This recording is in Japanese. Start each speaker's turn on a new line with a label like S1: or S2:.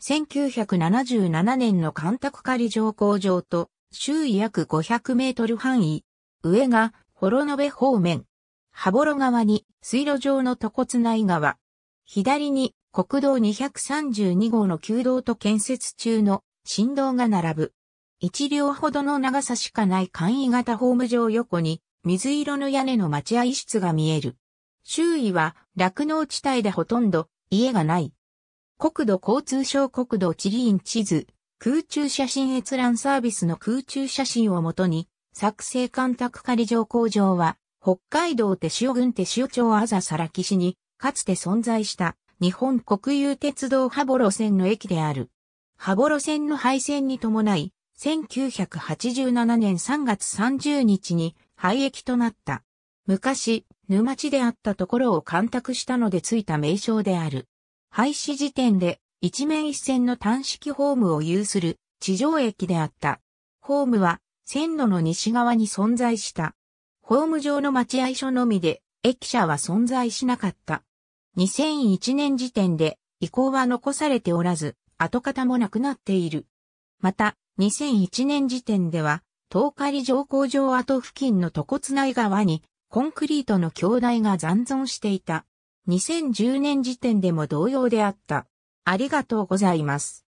S1: 1977年の干拓仮乗降場と、周囲約500メートル範囲、上が、幌延方面。羽幌側に水路上の床骨内側。川。左に国道232号の旧道と建設中の振動が並ぶ。一両ほどの長さしかない簡易型ホーム上横に水色の屋根の待合室が見える。周囲は落農地帯でほとんど家がない。国土交通省国土地理院地図、空中写真閲覧サービスの空中写真をもとに、作成干拓仮上工場は、北海道手塩郡手塩町あざさらき市に、かつて存在した日本国有鉄道羽幌線の駅である。羽幌線の廃線に伴い、1987年3月30日に廃駅となった。昔、沼地であったところを干拓したのでついた名称である。廃止時点で一面一線の単式ホームを有する地上駅であった。ホームは線路の西側に存在した。ホーム上の待合所のみで駅舎は存在しなかった。2001年時点で遺構は残されておらず、跡形もなくなっている。また、2001年時点では、東仮乗降場跡付近の床繋い側にコンクリートの橋台が残存していた。2010年時点でも同様であった。ありがとうございます。